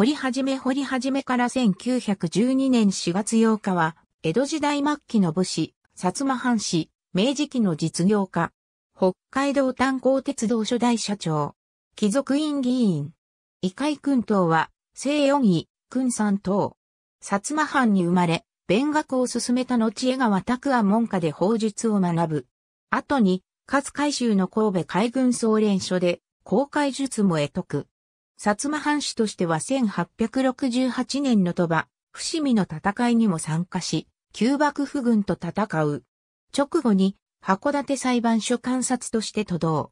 掘り始め掘り始めから1912年4月8日は、江戸時代末期の武士、薩摩藩士、明治期の実業家、北海道炭鉱鉄道初代社長、貴族院議員、異界君等は、西四位、君三等、薩摩藩に生まれ、勉学を進めた後江川拓安門下で法術を学ぶ。後に、勝海舟の神戸海軍総連所で、公開術も得得。薩摩藩主としては1868年の鳥羽、伏見の戦いにも参加し、旧幕府軍と戦う。直後に函館裁判所監察として都道。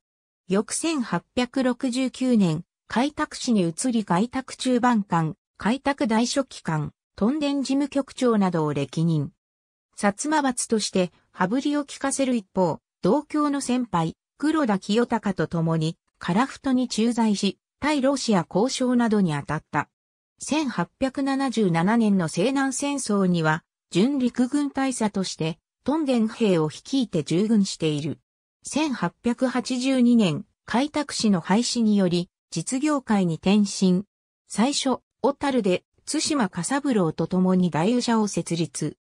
翌1869年、開拓市に移り開拓中盤官、開拓大書記官、屯田事務局長などを歴任。薩摩閥として羽振りを聞かせる一方、同郷の先輩、黒田清隆と共に、樺太に駐在し、対ロシア交渉などに当たった。1877年の西南戦争には、純陸軍大佐として、トンン兵を率いて従軍している。1882年、開拓使の廃止により、実業界に転身。最初、小樽で、津島笠三郎と共に大油社を設立。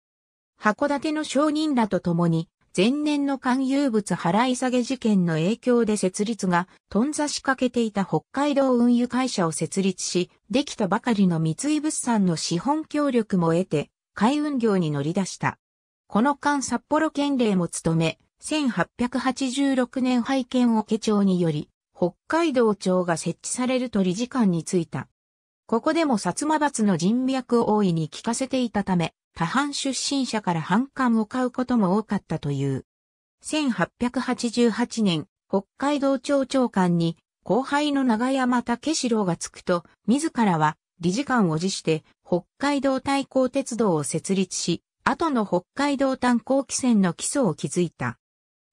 函館の商人らと共に、前年の勧誘物払い下げ事件の影響で設立が頓挫しかけていた北海道運輸会社を設立し、できたばかりの三井物産の資本協力も得て、海運業に乗り出した。この間札幌県令も務め、1886年拝見を家長により、北海道庁が設置されると理事官に就いた。ここでも薩摩閥の人脈を大いに聞かせていたため、他藩出身者から反感を買うことも多かったという。1888年、北海道庁長官に後輩の長山武四郎がつくと、自らは理事官を辞して北海道対抗鉄道を設立し、後の北海道炭鉱汽船の基礎を築いた。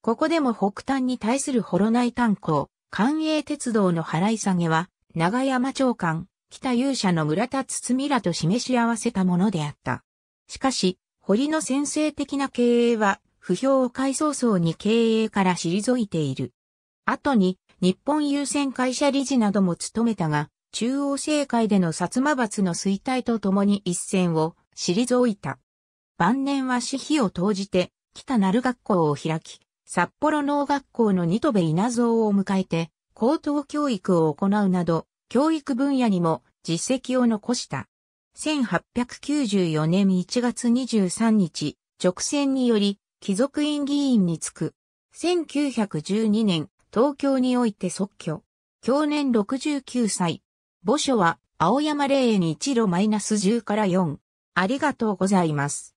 ここでも北端に対するナ内炭鉱、官営鉄道の払い下げは、長山長官、北勇者の村田堤らと示し合わせたものであった。しかし、堀の先制的な経営は、不評を改早層に経営から退いている。後に、日本優先会社理事なども務めたが、中央政界での薩摩閥の衰退とともに一線を退いた。晩年は私費を投じて、北鳴学校を開き、札幌農学校の二戸稲造を迎えて、高等教育を行うなど、教育分野にも実績を残した。1894年1月23日、直線により、貴族院議員に就く。1912年、東京において即居。去年69歳。墓所は、青山霊園1路マイナス10から4。ありがとうございます。